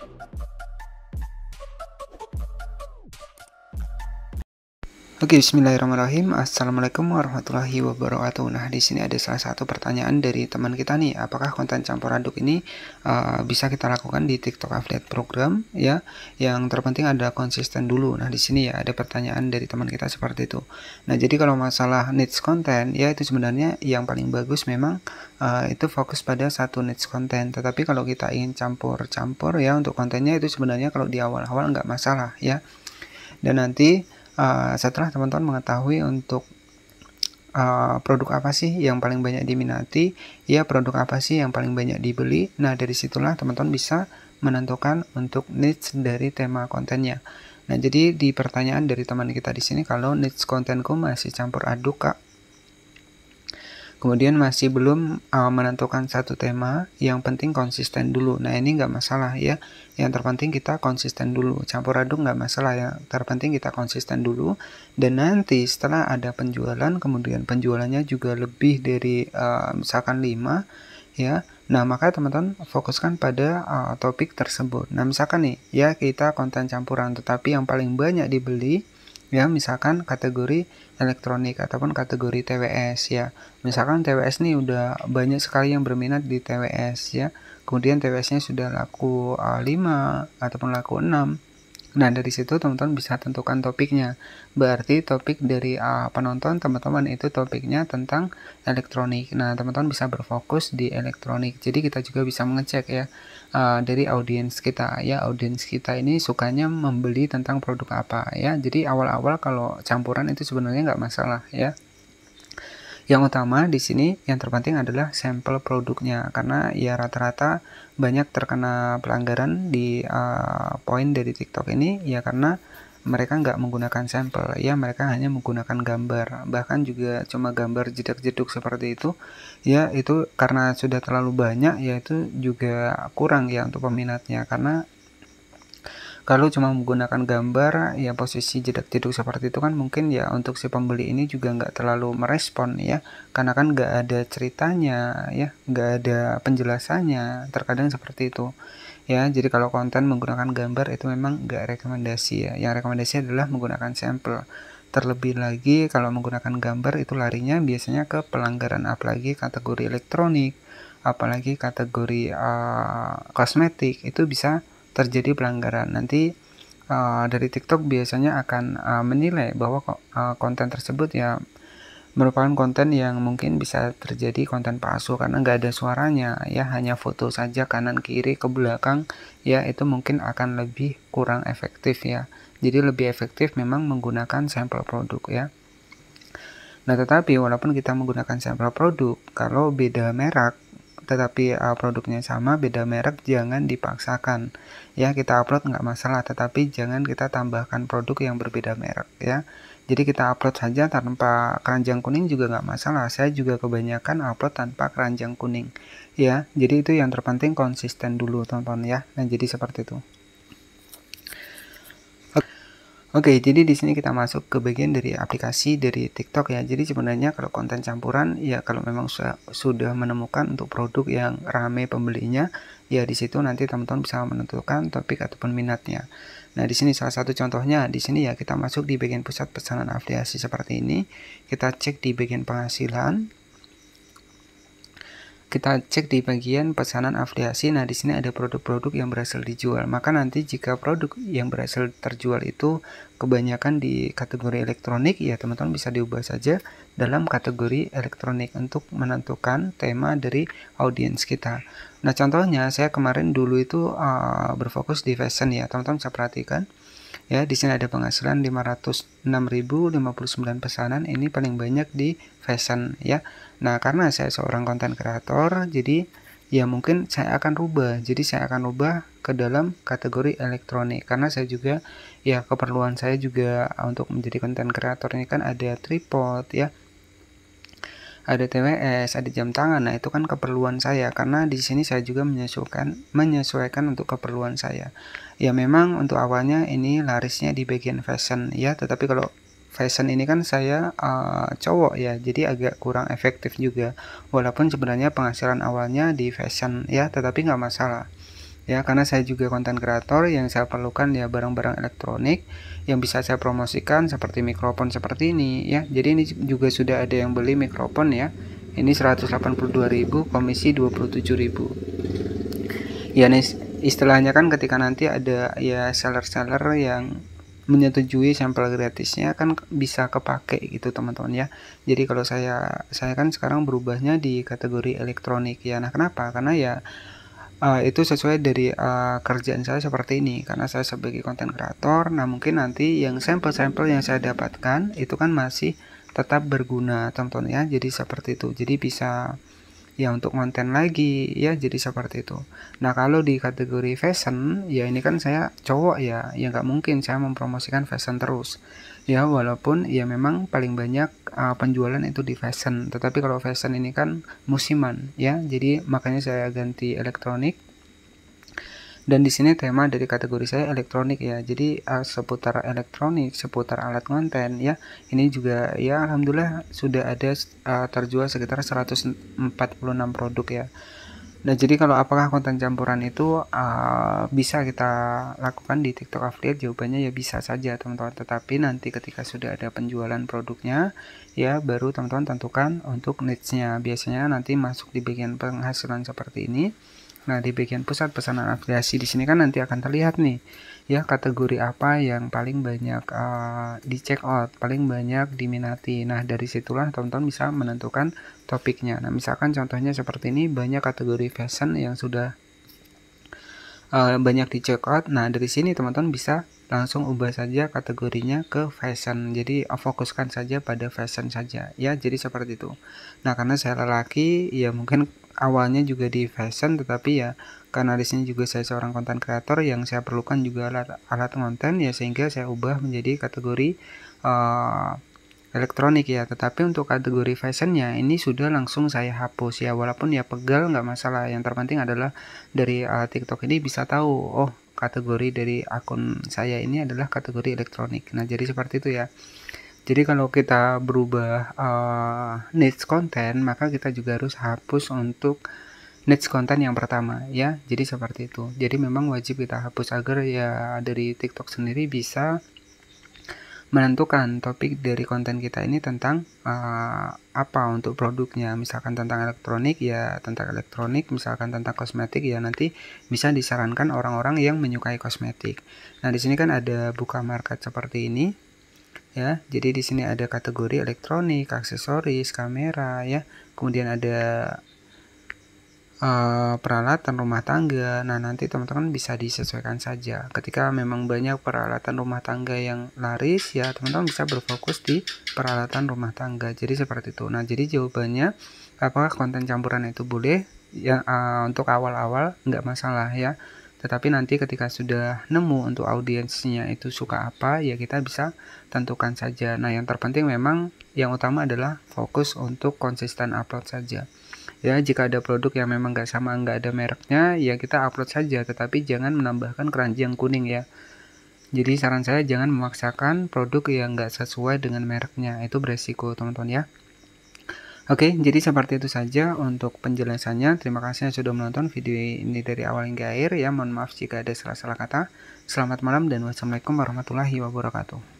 Thank you. Oke, bismillahirrahmanirrahim. Assalamualaikum warahmatullahi wabarakatuh. Nah, di sini ada salah satu pertanyaan dari teman kita nih, apakah konten campur aduk ini uh, bisa kita lakukan di TikTok Affiliate Program ya? Yang terpenting ada konsisten dulu. Nah, di sini ya ada pertanyaan dari teman kita seperti itu. Nah, jadi kalau masalah niche konten ya itu sebenarnya yang paling bagus memang uh, itu fokus pada satu niche konten. Tetapi kalau kita ingin campur-campur ya untuk kontennya itu sebenarnya kalau di awal-awal nggak masalah ya. Dan nanti uh, eh, setelah teman-teman mengetahui untuk Uh, produk apa sih yang paling banyak diminati, ya produk apa sih yang paling banyak dibeli. Nah, dari situlah teman-teman bisa menentukan untuk niche dari tema kontennya. Nah, jadi di pertanyaan dari teman kita di sini kalau niche kontenku masih campur aduk Kak Kemudian masih belum uh, menentukan satu tema, yang penting konsisten dulu. Nah ini nggak masalah ya, yang terpenting kita konsisten dulu. Campur aduk nggak masalah ya, terpenting kita konsisten dulu. Dan nanti setelah ada penjualan, kemudian penjualannya juga lebih dari uh, misalkan 5 ya. Nah maka teman-teman fokuskan pada uh, topik tersebut. Nah misalkan nih ya kita konten campuran, tetapi yang paling banyak dibeli ya misalkan kategori elektronik ataupun kategori TWS ya misalkan TWS nih udah banyak sekali yang berminat di TWS ya kemudian TWS-nya sudah laku eh, a 5 ataupun laku 6 Nah, dari situ teman-teman bisa tentukan topiknya. Berarti topik dari uh, penonton teman-teman itu topiknya tentang elektronik. Nah, teman-teman bisa berfokus di elektronik. Jadi kita juga bisa mengecek ya uh, dari audiens kita ya, audiens kita ini sukanya membeli tentang produk apa ya. Jadi awal-awal kalau campuran itu sebenarnya nggak masalah ya. Yang utama di sini yang terpenting adalah sampel produknya karena ya rata-rata banyak terkena pelanggaran di uh, poin dari TikTok ini ya karena mereka nggak menggunakan sampel ya mereka hanya menggunakan gambar bahkan juga cuma gambar jeduk jeduk seperti itu ya itu karena sudah terlalu banyak ya itu juga kurang ya untuk peminatnya karena kalau cuma menggunakan gambar ya posisi jedak jeduk seperti itu kan mungkin ya untuk si pembeli ini juga nggak terlalu merespon ya karena kan nggak ada ceritanya ya nggak ada penjelasannya terkadang seperti itu ya jadi kalau konten menggunakan gambar itu memang nggak rekomendasi ya yang rekomendasi adalah menggunakan sampel terlebih lagi kalau menggunakan gambar itu larinya biasanya ke pelanggaran apalagi kategori elektronik apalagi kategori uh, kosmetik itu bisa terjadi pelanggaran. Nanti uh, dari TikTok biasanya akan uh, menilai bahwa uh, konten tersebut ya merupakan konten yang mungkin bisa terjadi konten palsu karena nggak ada suaranya ya hanya foto saja kanan kiri ke belakang ya itu mungkin akan lebih kurang efektif ya jadi lebih efektif memang menggunakan sampel produk ya nah tetapi walaupun kita menggunakan sampel produk kalau beda merek tetapi uh, produknya sama beda merek jangan dipaksakan ya kita upload nggak masalah tetapi jangan kita tambahkan produk yang berbeda merek ya jadi kita upload saja tanpa keranjang kuning juga nggak masalah saya juga kebanyakan upload tanpa keranjang kuning ya jadi itu yang terpenting konsisten dulu teman-teman ya nah jadi seperti itu Oke, jadi di sini kita masuk ke bagian dari aplikasi dari TikTok ya. Jadi sebenarnya kalau konten campuran ya kalau memang su sudah menemukan untuk produk yang rame pembelinya, ya di situ nanti teman-teman bisa menentukan topik ataupun minatnya. Nah, di sini salah satu contohnya di sini ya kita masuk di bagian pusat pesanan afiliasi seperti ini. Kita cek di bagian penghasilan kita cek di bagian pesanan afiliasi. Nah, di sini ada produk-produk yang berhasil dijual. Maka nanti jika produk yang berhasil terjual itu kebanyakan di kategori elektronik, ya teman-teman bisa diubah saja dalam kategori elektronik untuk menentukan tema dari audiens kita. Nah, contohnya saya kemarin dulu itu uh, berfokus di fashion ya, teman-teman bisa perhatikan ya di sini ada penghasilan 506.059 pesanan ini paling banyak di fashion ya nah karena saya seorang konten kreator jadi ya mungkin saya akan rubah jadi saya akan rubah ke dalam kategori elektronik karena saya juga ya keperluan saya juga untuk menjadi konten kreator ini kan ada tripod ya ada TWS, ada jam tangan. Nah, itu kan keperluan saya karena di sini saya juga menyesuaikan menyesuaikan untuk keperluan saya. Ya memang untuk awalnya ini larisnya di bagian fashion ya, tetapi kalau fashion ini kan saya uh, cowok ya jadi agak kurang efektif juga walaupun sebenarnya penghasilan awalnya di fashion ya tetapi nggak masalah ya karena saya juga konten kreator yang saya perlukan ya barang-barang elektronik yang bisa saya promosikan seperti mikrofon seperti ini ya jadi ini juga sudah ada yang beli mikrofon ya ini 182.000 komisi 27.000 ya nih istilahnya kan ketika nanti ada ya seller-seller yang menyetujui sampel gratisnya kan bisa kepake gitu teman-teman ya jadi kalau saya saya kan sekarang berubahnya di kategori elektronik ya nah kenapa karena ya uh, itu sesuai dari uh, kerjaan saya seperti ini karena saya sebagai konten kreator nah mungkin nanti yang sampel-sampel yang saya dapatkan itu kan masih tetap berguna teman-teman ya jadi seperti itu jadi bisa ya untuk konten lagi ya jadi seperti itu nah kalau di kategori fashion ya ini kan saya cowok ya ya nggak mungkin saya mempromosikan fashion terus ya walaupun ya memang paling banyak uh, penjualan itu di fashion tetapi kalau fashion ini kan musiman ya jadi makanya saya ganti elektronik dan di sini tema dari kategori saya elektronik ya jadi uh, seputar elektronik seputar alat konten ya ini juga ya alhamdulillah sudah ada uh, terjual sekitar 146 produk ya Nah, jadi kalau apakah konten campuran itu uh, bisa kita lakukan di TikTok affiliate? Jawabannya ya bisa saja, teman-teman. Tetapi nanti ketika sudah ada penjualan produknya, ya baru teman-teman tentukan untuk niche-nya. Biasanya nanti masuk di bagian penghasilan seperti ini. Nah, di bagian pusat pesanan afiliasi di sini kan nanti akan terlihat nih ya kategori apa yang paling banyak uh, eh, di check out, paling banyak diminati. Nah, dari situlah teman-teman bisa menentukan topiknya. Nah, misalkan contohnya seperti ini banyak kategori fashion yang sudah uh, banyak di check out. Nah, dari sini teman-teman bisa langsung ubah saja kategorinya ke fashion. Jadi fokuskan saja pada fashion saja ya. Jadi seperti itu. Nah, karena saya lelaki ya mungkin awalnya juga di fashion tetapi ya karena disini juga saya seorang konten kreator yang saya perlukan juga alat alat konten ya sehingga saya ubah menjadi kategori uh, elektronik ya tetapi untuk kategori fashionnya ini sudah langsung saya hapus ya walaupun ya pegal nggak masalah yang terpenting adalah dari uh, TikTok ini bisa tahu oh kategori dari akun saya ini adalah kategori elektronik nah jadi seperti itu ya jadi kalau kita berubah uh, niche konten, maka kita juga harus hapus untuk niche konten yang pertama ya. Jadi seperti itu. Jadi memang wajib kita hapus agar ya dari TikTok sendiri bisa menentukan topik dari konten kita ini tentang uh, apa untuk produknya. Misalkan tentang elektronik ya tentang elektronik, misalkan tentang kosmetik ya nanti bisa disarankan orang-orang yang menyukai kosmetik. Nah, di sini kan ada buka market seperti ini ya. Jadi di sini ada kategori elektronik, aksesoris, kamera ya. Kemudian ada uh, peralatan rumah tangga. Nah, nanti teman-teman bisa disesuaikan saja. Ketika memang banyak peralatan rumah tangga yang laris ya, teman-teman bisa berfokus di peralatan rumah tangga. Jadi seperti itu. Nah, jadi jawabannya apakah konten campuran itu boleh? Ya uh, untuk awal-awal nggak masalah ya. Tetapi nanti ketika sudah nemu untuk audiensnya itu suka apa, ya kita bisa tentukan saja. Nah, yang terpenting memang yang utama adalah fokus untuk konsisten upload saja. Ya, jika ada produk yang memang nggak sama, nggak ada mereknya, ya kita upload saja. Tetapi jangan menambahkan keranjang kuning ya. Jadi saran saya jangan memaksakan produk yang nggak sesuai dengan mereknya. Itu beresiko teman-teman ya. Oke, jadi seperti itu saja untuk penjelasannya. Terima kasih yang sudah menonton video ini dari awal hingga akhir ya. Mohon maaf jika ada salah-salah kata. Selamat malam dan wassalamualaikum warahmatullahi wabarakatuh.